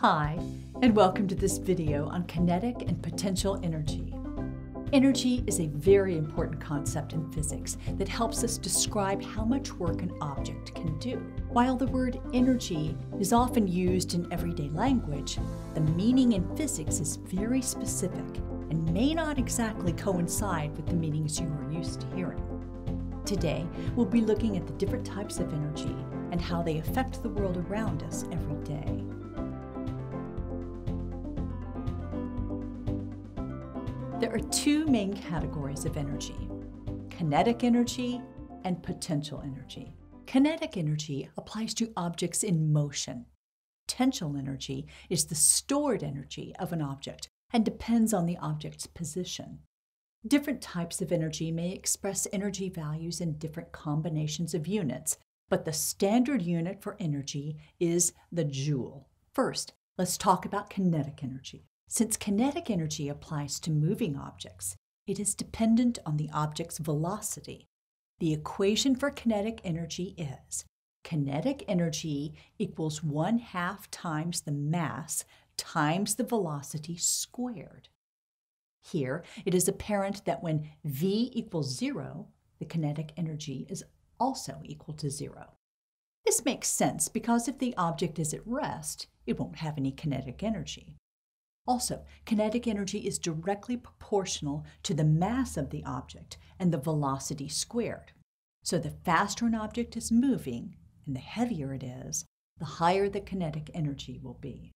Hi, and welcome to this video on kinetic and potential energy. Energy is a very important concept in physics that helps us describe how much work an object can do. While the word energy is often used in everyday language, the meaning in physics is very specific and may not exactly coincide with the meanings you are used to hearing. Today, we'll be looking at the different types of energy and how they affect the world around us every day. There are two main categories of energy kinetic energy and potential energy. Kinetic energy applies to objects in motion. Potential energy is the stored energy of an object and depends on the object's position. Different types of energy may express energy values in different combinations of units, but the standard unit for energy is the joule. First, let's talk about kinetic energy. Since kinetic energy applies to moving objects, it is dependent on the object's velocity. The equation for kinetic energy is kinetic energy equals 1 half times the mass times the velocity squared. Here, it is apparent that when V equals zero, the kinetic energy is also equal to zero. This makes sense because if the object is at rest, it won't have any kinetic energy. Also, kinetic energy is directly proportional to the mass of the object and the velocity squared. So the faster an object is moving, and the heavier it is, the higher the kinetic energy will be.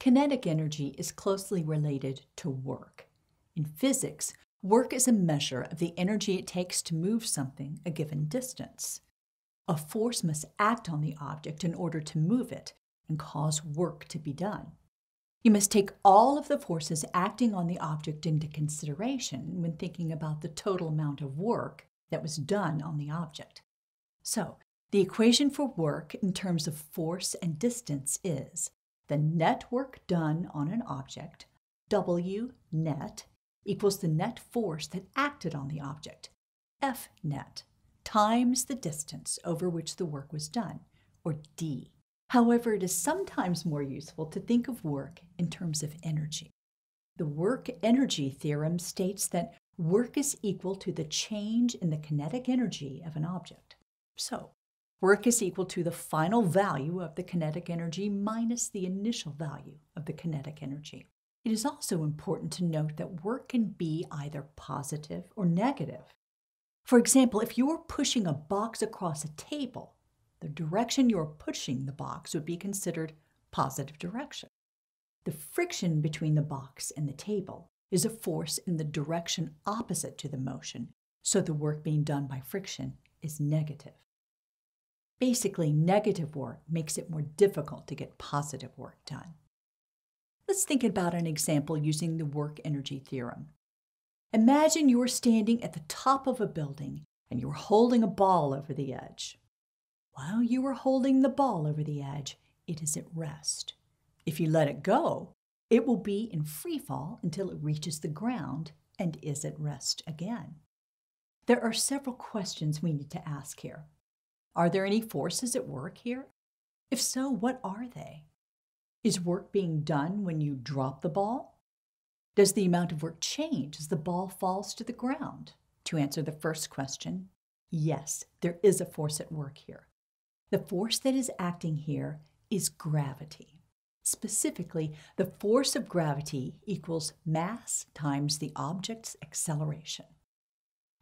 Kinetic energy is closely related to work. In physics, work is a measure of the energy it takes to move something a given distance. A force must act on the object in order to move it and cause work to be done. You must take all of the forces acting on the object into consideration when thinking about the total amount of work that was done on the object. So, the equation for work in terms of force and distance is the net work done on an object, W net, equals the net force that acted on the object, F net, times the distance over which the work was done, or D. However, it is sometimes more useful to think of work in terms of energy. The work energy theorem states that work is equal to the change in the kinetic energy of an object. So, work is equal to the final value of the kinetic energy minus the initial value of the kinetic energy. It is also important to note that work can be either positive or negative. For example, if you're pushing a box across a table, the direction you're pushing the box would be considered positive direction. The friction between the box and the table is a force in the direction opposite to the motion, so the work being done by friction is negative. Basically, negative work makes it more difficult to get positive work done. Let's think about an example using the work energy theorem. Imagine you're standing at the top of a building and you're holding a ball over the edge. While you are holding the ball over the edge, it is at rest. If you let it go, it will be in free fall until it reaches the ground and is at rest again. There are several questions we need to ask here. Are there any forces at work here? If so, what are they? Is work being done when you drop the ball? Does the amount of work change as the ball falls to the ground? To answer the first question, yes, there is a force at work here. The force that is acting here is gravity. Specifically, the force of gravity equals mass times the object's acceleration.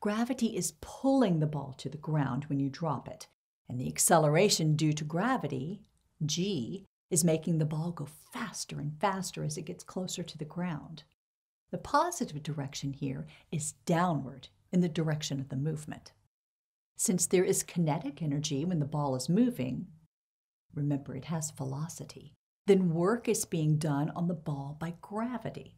Gravity is pulling the ball to the ground when you drop it, and the acceleration due to gravity, g, is making the ball go faster and faster as it gets closer to the ground. The positive direction here is downward in the direction of the movement. Since there is kinetic energy when the ball is moving, remember it has velocity, then work is being done on the ball by gravity.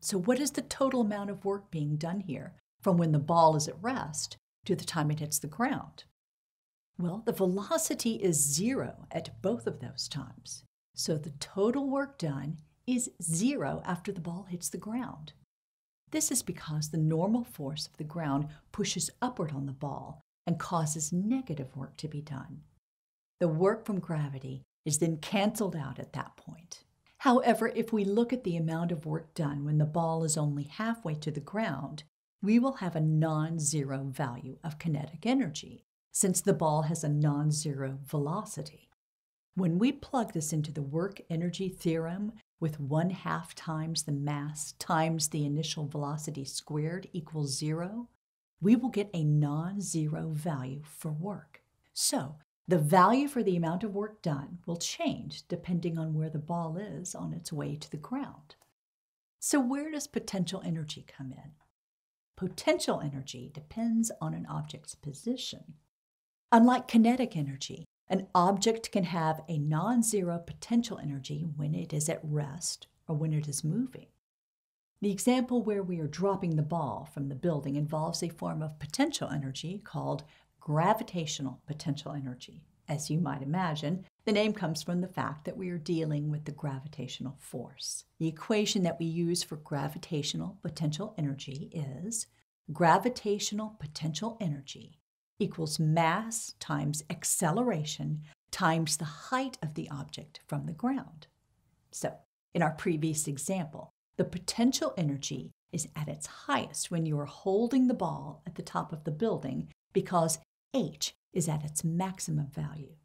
So, what is the total amount of work being done here from when the ball is at rest to the time it hits the ground? Well, the velocity is zero at both of those times. So, the total work done is zero after the ball hits the ground. This is because the normal force of the ground pushes upward on the ball and causes negative work to be done. The work from gravity is then canceled out at that point. However, if we look at the amount of work done when the ball is only halfway to the ground, we will have a non zero value of kinetic energy, since the ball has a non zero velocity. When we plug this into the work energy theorem with one half times the mass times the initial velocity squared equals zero, we will get a non-zero value for work. So the value for the amount of work done will change depending on where the ball is on its way to the ground. So where does potential energy come in? Potential energy depends on an object's position. Unlike kinetic energy, an object can have a non zero potential energy when it is at rest or when it is moving. The example where we are dropping the ball from the building involves a form of potential energy called gravitational potential energy. As you might imagine, the name comes from the fact that we are dealing with the gravitational force. The equation that we use for gravitational potential energy is gravitational potential energy equals mass times acceleration times the height of the object from the ground. So, in our previous example, the potential energy is at its highest when you are holding the ball at the top of the building because H is at its maximum value.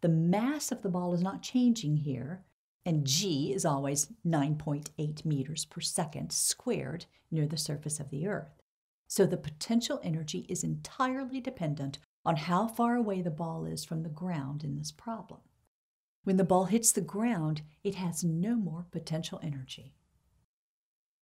The mass of the ball is not changing here, and g is always 9.8 meters per second squared near the surface of the Earth. So the potential energy is entirely dependent on how far away the ball is from the ground in this problem. When the ball hits the ground, it has no more potential energy.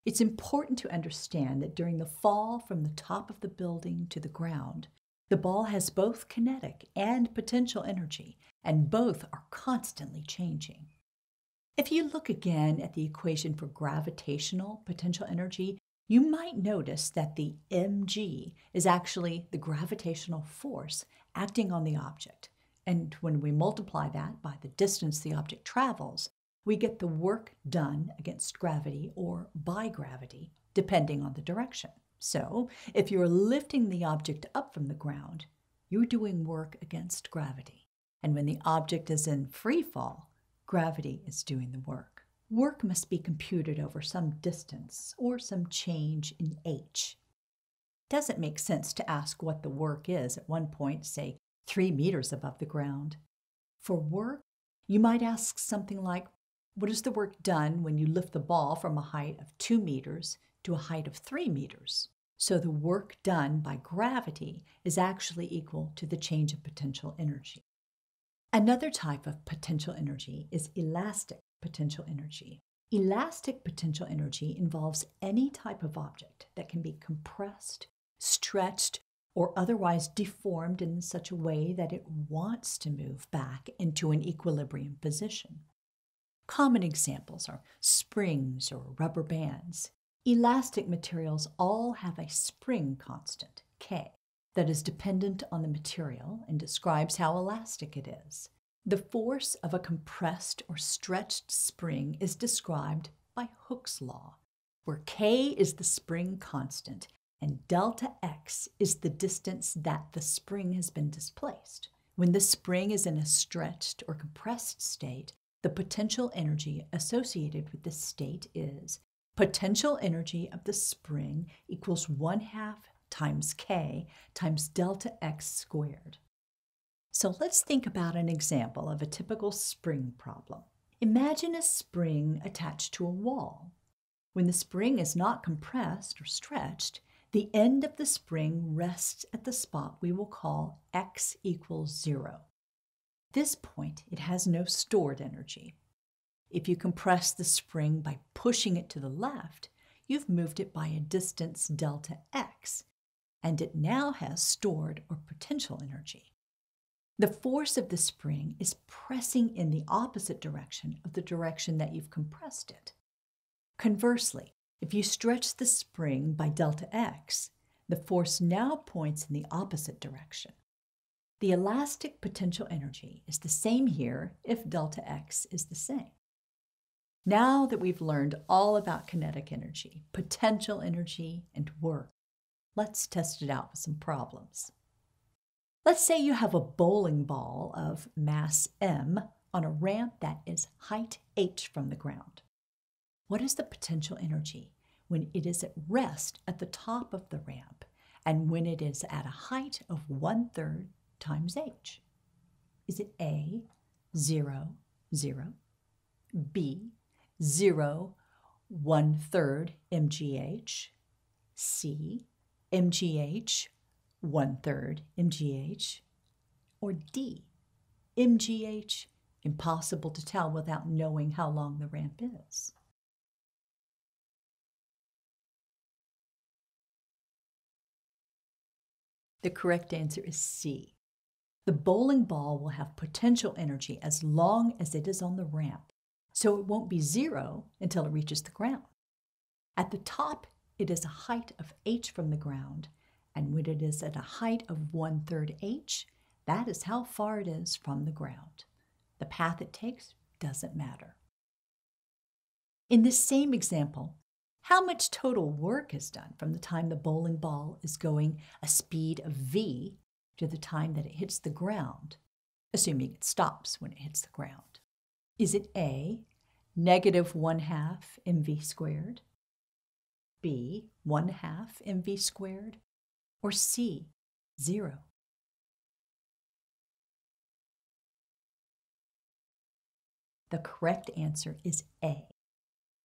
It's important to understand that during the fall from the top of the building to the ground, the ball has both kinetic and potential energy, and both are constantly changing. If you look again at the equation for gravitational potential energy, you might notice that the mg is actually the gravitational force acting on the object. And when we multiply that by the distance the object travels, we get the work done against gravity or by gravity, depending on the direction. So, if you're lifting the object up from the ground, you're doing work against gravity. And when the object is in free fall, gravity is doing the work. Work must be computed over some distance or some change in h. Doesn't make sense to ask what the work is at one point, say, three meters above the ground. For work, you might ask something like, what is the work done when you lift the ball from a height of 2 meters to a height of 3 meters? So the work done by gravity is actually equal to the change of potential energy. Another type of potential energy is elastic potential energy. Elastic potential energy involves any type of object that can be compressed, stretched, or otherwise deformed in such a way that it wants to move back into an equilibrium position. Common examples are springs or rubber bands. Elastic materials all have a spring constant, K, that is dependent on the material and describes how elastic it is. The force of a compressed or stretched spring is described by Hooke's law, where K is the spring constant and delta x is the distance that the spring has been displaced. When the spring is in a stretched or compressed state, the potential energy associated with this state is potential energy of the spring equals 1 half times k times delta x squared. So let's think about an example of a typical spring problem. Imagine a spring attached to a wall. When the spring is not compressed or stretched, the end of the spring rests at the spot we will call x equals zero this point, it has no stored energy. If you compress the spring by pushing it to the left, you've moved it by a distance delta x, and it now has stored or potential energy. The force of the spring is pressing in the opposite direction of the direction that you've compressed it. Conversely, if you stretch the spring by delta x, the force now points in the opposite direction. The elastic potential energy is the same here if delta x is the same. Now that we've learned all about kinetic energy, potential energy, and work, let's test it out with some problems. Let's say you have a bowling ball of mass m on a ramp that is height h from the ground. What is the potential energy when it is at rest at the top of the ramp and when it is at a height of one third times h? Is it A, 0, 0, B, 0, 1 third mgh, C, mgh, 1 third mgh, or D, mgh, impossible to tell without knowing how long the ramp is? The correct answer is C. The bowling ball will have potential energy as long as it is on the ramp, so it won't be zero until it reaches the ground. At the top, it is a height of h from the ground, and when it is at a height of 1 h, that is how far it is from the ground. The path it takes doesn't matter. In this same example, how much total work is done from the time the bowling ball is going a speed of v to the time that it hits the ground, assuming it stops when it hits the ground? Is it A, negative 1 half mv squared, B, 1 half mv squared, or C, 0? The correct answer is A.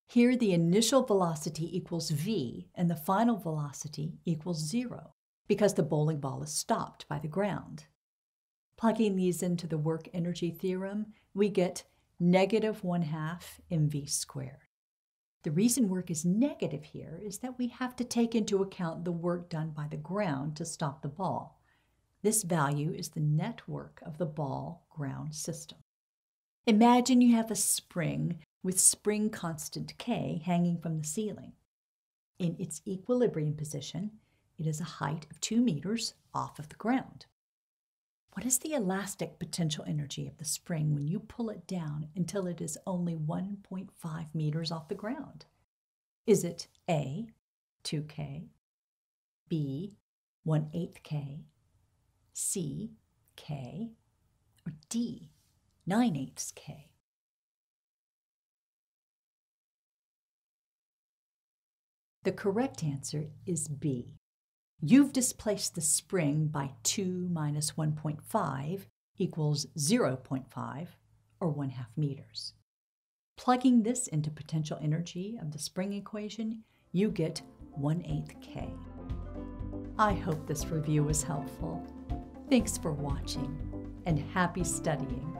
Here, the initial velocity equals v and the final velocity equals zero because the bowling ball is stopped by the ground. Plugging these into the work energy theorem, we get negative 1 half mv squared. The reason work is negative here is that we have to take into account the work done by the ground to stop the ball. This value is the net work of the ball ground system. Imagine you have a spring with spring constant k hanging from the ceiling. In its equilibrium position, it is a height of 2 meters off of the ground. What is the elastic potential energy of the spring when you pull it down until it is only 1.5 meters off the ground? Is it A, 2K, B, 1 8 K, C, K, or D, 9 8 K? The correct answer is B, You've displaced the spring by 2 minus 1.5 equals 0.5, or 1 half meters. Plugging this into potential energy of the spring equation, you get 1 8th K. I hope this review was helpful. Thanks for watching, and happy studying.